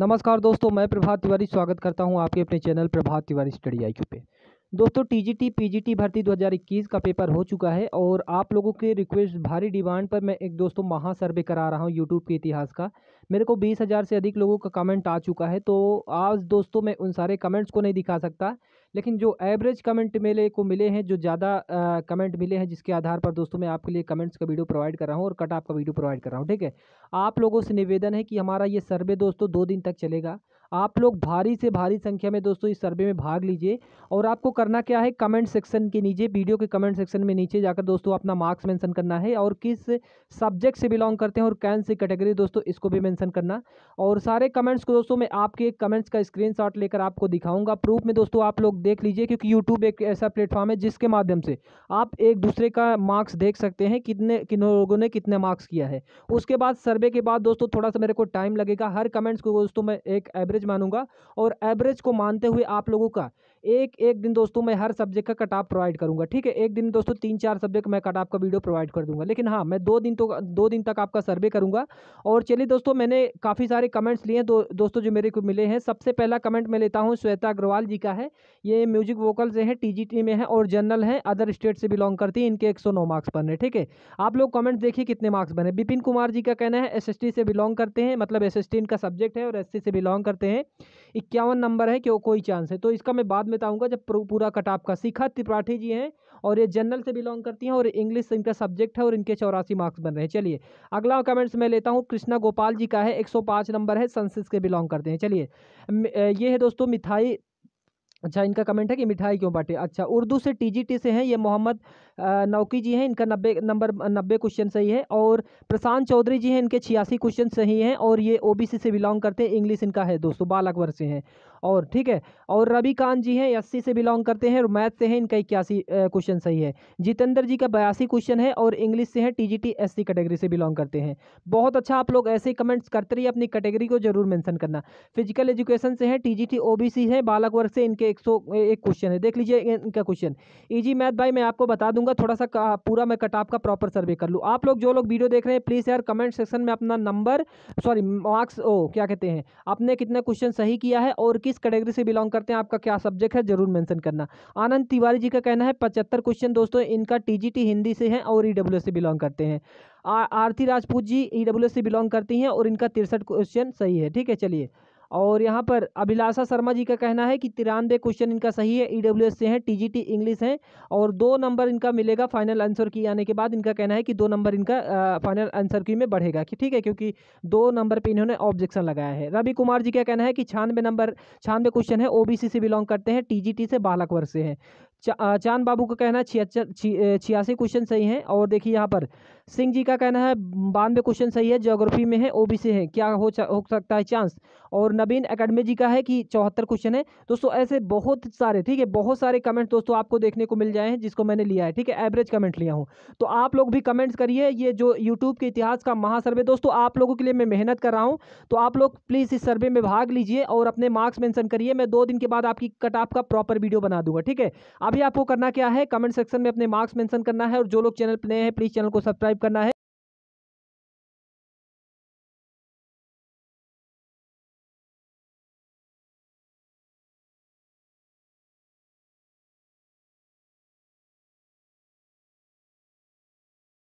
नमस्कार दोस्तों मैं प्रभात तिवारी स्वागत करता हूं आपके अपने channel Prabhat Tiwari study I पे दोस्तों टीजीटी पीजीटी भर्ती 2021 का पेपर हो चुका है और आप लोगों के रिक्वेस्ट भारी डिमांड पर मैं एक दोस्तों महासर्वे करा रहा हूं यूट्यूब के इतिहास का मेरे को बीस हज़ार से अधिक लोगों का कमेंट आ चुका है तो आज दोस्तों मैं उन सारे कमेंट्स को नहीं दिखा सकता लेकिन जो एवरेज कमेंट मेले को मिले हैं जो ज़्यादा कमेंट मिले हैं जिसके आधार पर दोस्तों मैं आपके लिए कमेंट्स का वीडियो प्रोवाइड कर रहा हूँ और कट आपका वीडियो प्रोवाइड कर रहा हूँ ठीक है आप लोगों से निवेदन है कि हमारा ये सर्वे दोस्तों दो दिन तक चलेगा आप लोग भारी से भारी संख्या में दोस्तों इस सर्वे में भाग लीजिए और आपको करना क्या है कमेंट सेक्शन के नीचे वीडियो के कमेंट सेक्शन में नीचे जाकर दोस्तों अपना मार्क्स मेंशन करना है और किस सब्जेक्ट से बिलोंग करते हैं और कैन सी कैटेगरी दोस्तों इसको भी मेंशन करना और सारे कमेंट्स को दोस्तों मैं आपके कमेंट्स का स्क्रीन लेकर आपको दिखाऊंगा प्रूफ में दोस्तों आप लोग देख लीजिए क्योंकि यूट्यूब एक ऐसा प्लेटफॉर्म है जिसके माध्यम से आप एक दूसरे का मार्क्स देख सकते हैं कितने किन लोगों ने कितने मार्क्स किया है उसके बाद सर्वे के बाद दोस्तों थोड़ा सा मेरे को टाइम लगेगा हर कमेंट्स को दोस्तों मैं एक एवरेज एवरेज मानूंगा और एवरेज को मानते हुए आप लोगों का एक एक दिन दोस्तों मैं हर सब्जेक्ट का कट ऑफ प्रोवाइड करूँगा ठीक है एक दिन दोस्तों तीन चार सब्जेक्ट मैं कट ऑफ का वीडियो प्रोवाइड कर दूंगा लेकिन हाँ मैं दो दिन तो दो दिन तक आपका सर्वे करूँगा और चलिए दोस्तों मैंने काफ़ी सारे कमेंट्स लिए हैं दो, दोस्तों जो मेरे को मिले हैं सबसे पहला कमेंट मैं लेता हूँ श्वेता अग्रवाल जी का है ये म्यूजिक वोकल्स से है टी में है और जनरल है अदर स्टेट से बिलोंग करती है इनके एक मार्क्स बने ठीक है आप लोग कमेंट्स देखिए कितने मार्क्स बने बिपिन कुमार जी का कहना है एस से बिलोंग करते हैं मतलब एस इनका सब्जेक्ट है और एस से बिलोंग करते हैं इक्यावन नंबर है कि कोई चांस है तो इसका मैं बाद में बताऊँगा तो जब पूरा कट आपका शिखा त्रिपाठी जी हैं और ये जनरल से बिलोंग करती हैं और इंग्लिश इनका सब्जेक्ट है और इनके चौरासी मार्क्स बन रहे हैं चलिए अगला कमेंट्स मैं लेता हूँ कृष्णा गोपाल जी का है एक नंबर है संसद के बिलोंग करते हैं चलिए ये है दोस्तों मिथाई अच्छा इनका कमेंट है कि मिठाई क्यों बांटे अच्छा उर्दू से टीजीटी से हैं ये मोहम्मद नौकी जी हैं इनका नब्बे नंबर नब्बे क्वेश्चन सही है और प्रशांत चौधरी जी हैं इनके छियासी क्वेश्चन सही हैं और ये ओबीसी से बिलोंग करते हैं इंग्लिश इनका है दोस्तों बाल अकबर से हैं और ठीक है और रवि कांत जी हैं अस्सी से बिलोंग करते हैं और मैथ से हैं इनका इक्यासी क्वेश्चन सही है जितेंद्र जी का बयासी क्वेश्चन है और इंग्लिश से है टी जी टी कैटेगरी से बिलोंग करते हैं बहुत अच्छा आप लोग ऐसे कमेंट्स करते रहिए अपनी कैटेगरी को जरूर मैंसन करना फिजिकल एजुकेशन से है टी जी टी है बालक वर्ग से इनके एक सौ एक क्वेश्चन है देख लीजिए इनका क्वेश्चन ईजी मैथ भाई मैं आपको बता दूंगा थोड़ा सा पूरा मैं कटाप का प्रॉपर सर्वे कर लूँ आप लोग जो लोग वीडियो देख रहे हैं प्लीज़ यार कमेंट सेक्शन में अपना नंबर सॉरी मार्क्स ओ क्या कहते हैं आपने कितना क्वेश्चन सही किया है और किस कैटेगरी से बिलोंग करते हैं आपका क्या सब्जेक्ट है जरूर मैंसन करना आनंद तिवारी जी का कहना है पचहत्तर क्वेश्चन दोस्तों इनका टी हिंदी से है और ई e से बिलोंग करते हैं आरती राजपूत जी ई e से बिलोंग करती हैं और इनका तिरसठ क्वेश्चन सही है ठीक है चलिए और यहाँ पर अभिलाषा शर्मा जी का कहना है कि तिरानवे क्वेश्चन इनका सही है ई e से हैं टी इंग्लिश हैं और दो नंबर इनका मिलेगा फाइनल आंसर की आने के बाद इनका कहना है कि दो नंबर इनका फाइनल आंसर की में बढ़ेगा कि ठीक है क्योंकि दो नंबर पर इन्होंने ऑब्जेक्शन लगाया है रवि कुमार जी का कहना है कि छानवे नंबर छानवे क्वेश्चन है ओ से बिलोंग करते हैं टी से बालक वर्ष से हैं चा, चांद बाबू का कहना है छियासी क्वेश्चन सही हैं और देखिए यहाँ पर सिंह जी का कहना है बानवे क्वेश्चन सही है ज्योग्राफी में है ओबीसी है क्या हो, हो सकता है चांस और नवीन अकेडमी जी का है कि चौहत्तर क्वेश्चन है दोस्तों ऐसे बहुत सारे ठीक है बहुत सारे कमेंट दोस्तों आपको देखने को मिल जाए हैं जिसको मैंने लिया है ठीक है एवरेज कमेंट लिया हूँ तो आप लोग भी कमेंट्स करिए ये जो यूट्यूब के इतिहास का महासर्वे दोस्तों आप लोगों के लिए मैं मेहनत कर रहा हूँ तो आप लोग प्लीज़ इस सर्वे में भाग लीजिए और अपने मार्क्स मैंसन करिए मैं दो दिन के बाद आपकी कट ऑफ का प्रॉपर वीडियो बना दूंगा ठीक है अभी आपको करना क्या है कमेंट सेक्शन में अपने मार्क्स मैंसन करना है और जो लोग चैनल पर नए हैं प्लीज़ चैनल को सब्सक्राइब सब्सक्राइब करना है